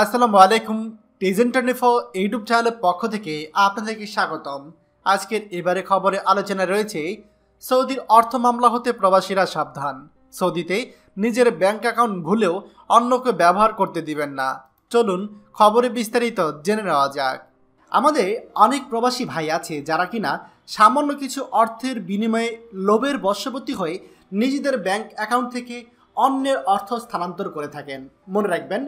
আসসালামু আলাইকুম four YouTube চ্যানেলের পক্ষ থেকে আপনাদেরকে স্বাগতম আজকের এবারে খবরে আলোচনা রয়েছে সৌদির অর্থ মামলা হতে প্রবাসীরা সাবধান সৌদিতে নিজের ব্যাংক অ্যাকাউন্ট ভুলেও অন্যকে ব্যবহার করতে দিবেন না চলুন খবরে বিস্তারিত জেনে নেওয়া যাক আমাদের অনেক প্রবাসী ভাই আছে যারা কিনা সামান্য কিছু অর্থের বিনিময়ে লোভের বশবর্তী হয়ে নিজেদের ব্যাংক অ্যাকাউন্ট থেকে অন্যের অর্থ স্থানান্তর করে থাকেন মনে রাখবেন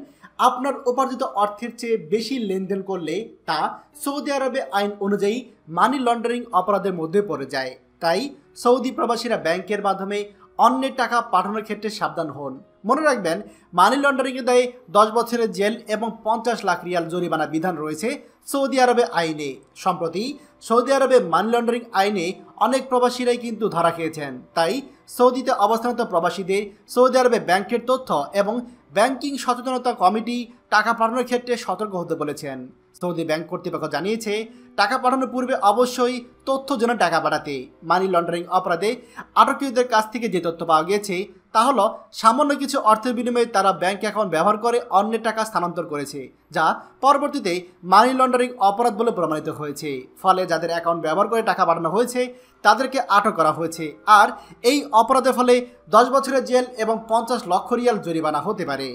আপনার উপার্জিত অর্থের চেয়ে বেশি লেনদেন করলে তা সৌদি আরবে আইন অনুযায়ী মানি লন্ডারিং অপরাধের মধ্যে পড়ে যায় তাই সৌদি প্রবাসীরা ব্যাংকের মাধ্যমে অন্যের টাকা পাঠানোর ক্ষেত্রে সাবধান হন মনে রাখবেন মানি লন্ডারিংয়ের দায়ে দশ বছরের জেল এবং পঞ্চাশ লাখ রিয়াল জরিমানা বিধান রয়েছে সৌদি আরবে আইনে সম্প্রতি সৌদি আরবে মানি লন্ডারিং আইনে অনেক প্রবাসীরাই কিন্তু ধরা খেয়েছেন তাই সৌদিতে অবস্থানত প্রবাসীদের সৌদি আরবে ব্যাংকের তথ্য এবং ব্যাংকিং সচেতনতা কমিটি টাকা পাঠানোর ক্ষেত্রে সতর্ক হতে বলেছেন সৌদি ব্যাংক কর্তৃপক্ষ জানিয়েছে টাকা পাঠানোর পূর্বে অবশ্যই তথ্য জন্য টাকা পাঠাতে মানি লন্ডারিং অপরাধে আটকীয়দের কাছ থেকে যে তথ্য পাওয়া গিয়েছে তা হলো সামান্য কিছু অর্থের বিনিময়ে তারা ব্যাংক অ্যাকাউন্ট ব্যবহার করে অন্যের টাকা স্থানান্তর করেছে যা পরবর্তীতে মানি লন্ডারিং অপরাধ বলে প্রমাণিত হয়েছে ফলে যাদের অ্যাকাউন্ট ব্যবহার করে টাকা পাঠানো হয়েছে তাদেরকে আটক করা হয়েছে আর এই অপরাধের ফলে দশ বছরের জেল এবং পঞ্চাশ লক্ষ রিয়াল জরিমানা হতে পারে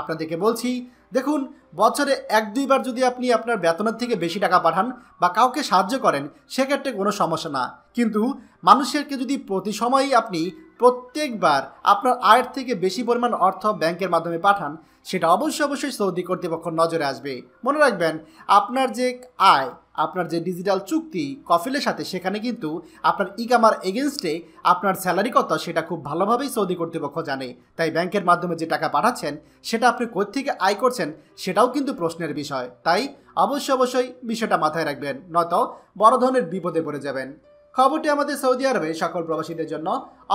আপনাদেরকে বলছি দেখুন বছরে এক দুইবার যদি আপনি আপনার বেতনের থেকে বেশি টাকা পাঠান বা কাউকে সাহায্য করেন সেক্ষেত্রে কোনো সমস্যা না কিন্তু মানুষেরকে যদি প্রতি সময়ই আপনি প্রত্যেকবার আপনার আয়ের থেকে বেশি পরিমাণ অর্থ ব্যাংকের মাধ্যমে পাঠান সেটা অবশ্যই অবশ্যই সৌদি কর্তৃপক্ষ নজরে আসবে মনে রাখবেন আপনার যে আয় আপনার যে ডিজিটাল চুক্তি কফিলের সাথে সেখানে কিন্তু আপনার ইকামার এগেনস্টে আপনার স্যালারি কত সেটা খুব ভালোভাবেই সৌদি কর্তৃপক্ষ জানে তাই ব্যাংকের মাধ্যমে যে টাকা পাঠাচ্ছেন সেটা আপনি থেকে আয় করছেন সেটাও কিন্তু প্রশ্নের বিষয় তাই অবশ্য অবশ্যই বিষয়টা মাথায় রাখবেন নয়তো বড় ধরনের বিপদে পড়ে যাবেন খবরটি আমাদের সৌদি আরবে সকল প্রবাসীদের জন্য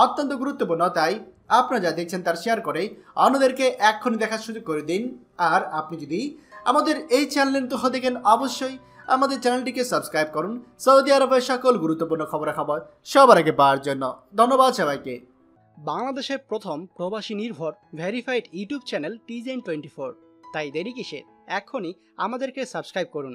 অত্যন্ত গুরুত্বপূর্ণ তাই আপনারা যা দেখছেন তার শেয়ার করে অন্যদেরকে এক্ষুনি দেখার সুযোগ করে দিন আর আপনি যদি আমাদের এই চ্যানেল তো দেখেন অবশ্যই আমাদের চ্যানেলটিকে সাবস্ক্রাইব করুন সৌদি আরবের সকল গুরুত্বপূর্ণ খবরাখবর সবার আগে পাওয়ার জন্য ধন্যবাদ সবাইকে বাংলাদেশের প্রথম প্রবাসী নির্ভর ভেরিফাইড ইউটিউব চ্যানেল টিজেন টোয়েন্টি ফোর তাই দেরি কিসের এখনই আমাদেরকে সাবস্ক্রাইব করুন